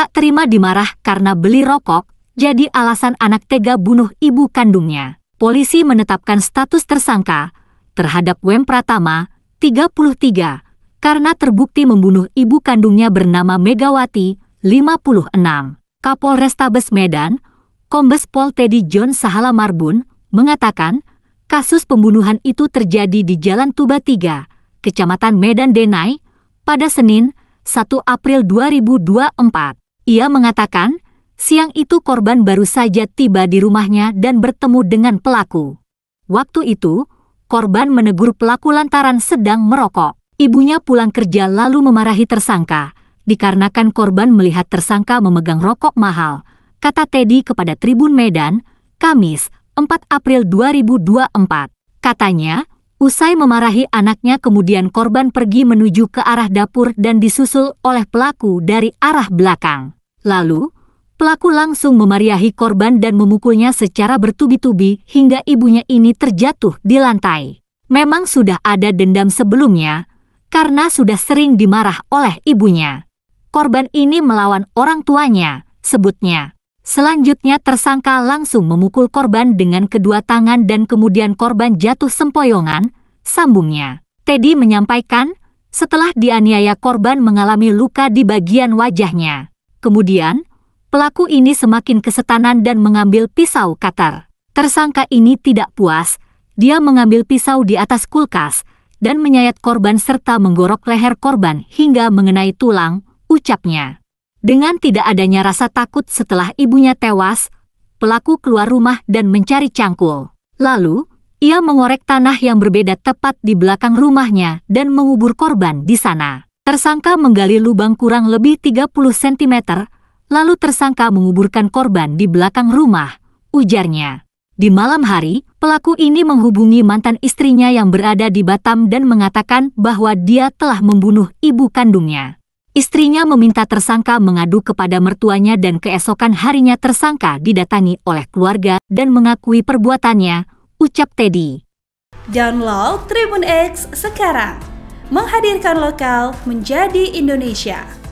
tak terima dimarah karena beli rokok, jadi alasan anak tega bunuh ibu kandungnya. Polisi menetapkan status tersangka terhadap Wem Pratama, 33, karena terbukti membunuh ibu kandungnya bernama Megawati, 56. Kapolrestabes Medan, Kombes Pol Teddy John Sahala Marbun, mengatakan, kasus pembunuhan itu terjadi di Jalan Tuba 3, Kecamatan Medan Denai, pada Senin, 1 April 2024. Ia mengatakan, siang itu korban baru saja tiba di rumahnya dan bertemu dengan pelaku. Waktu itu, korban menegur pelaku lantaran sedang merokok. Ibunya pulang kerja lalu memarahi tersangka, dikarenakan korban melihat tersangka memegang rokok mahal, kata Teddy kepada Tribun Medan, Kamis, 4 April 2024. Katanya, Usai memarahi anaknya kemudian korban pergi menuju ke arah dapur dan disusul oleh pelaku dari arah belakang. Lalu, pelaku langsung memariahi korban dan memukulnya secara bertubi-tubi hingga ibunya ini terjatuh di lantai. Memang sudah ada dendam sebelumnya, karena sudah sering dimarah oleh ibunya. Korban ini melawan orang tuanya, sebutnya. Selanjutnya tersangka langsung memukul korban dengan kedua tangan dan kemudian korban jatuh sempoyongan, sambungnya. Teddy menyampaikan, setelah dianiaya korban mengalami luka di bagian wajahnya. Kemudian, pelaku ini semakin kesetanan dan mengambil pisau katar. Tersangka ini tidak puas, dia mengambil pisau di atas kulkas dan menyayat korban serta menggorok leher korban hingga mengenai tulang, ucapnya. Dengan tidak adanya rasa takut setelah ibunya tewas, pelaku keluar rumah dan mencari cangkul. Lalu, ia mengorek tanah yang berbeda tepat di belakang rumahnya dan mengubur korban di sana. Tersangka menggali lubang kurang lebih 30 cm, lalu tersangka menguburkan korban di belakang rumah, ujarnya. Di malam hari, pelaku ini menghubungi mantan istrinya yang berada di Batam dan mengatakan bahwa dia telah membunuh ibu kandungnya. Istrinya meminta tersangka mengadu kepada mertuanya dan keesokan harinya tersangka didatangi oleh keluarga dan mengakui perbuatannya, ucap Teddy. Download Tribun X sekarang, menghadirkan lokal menjadi Indonesia.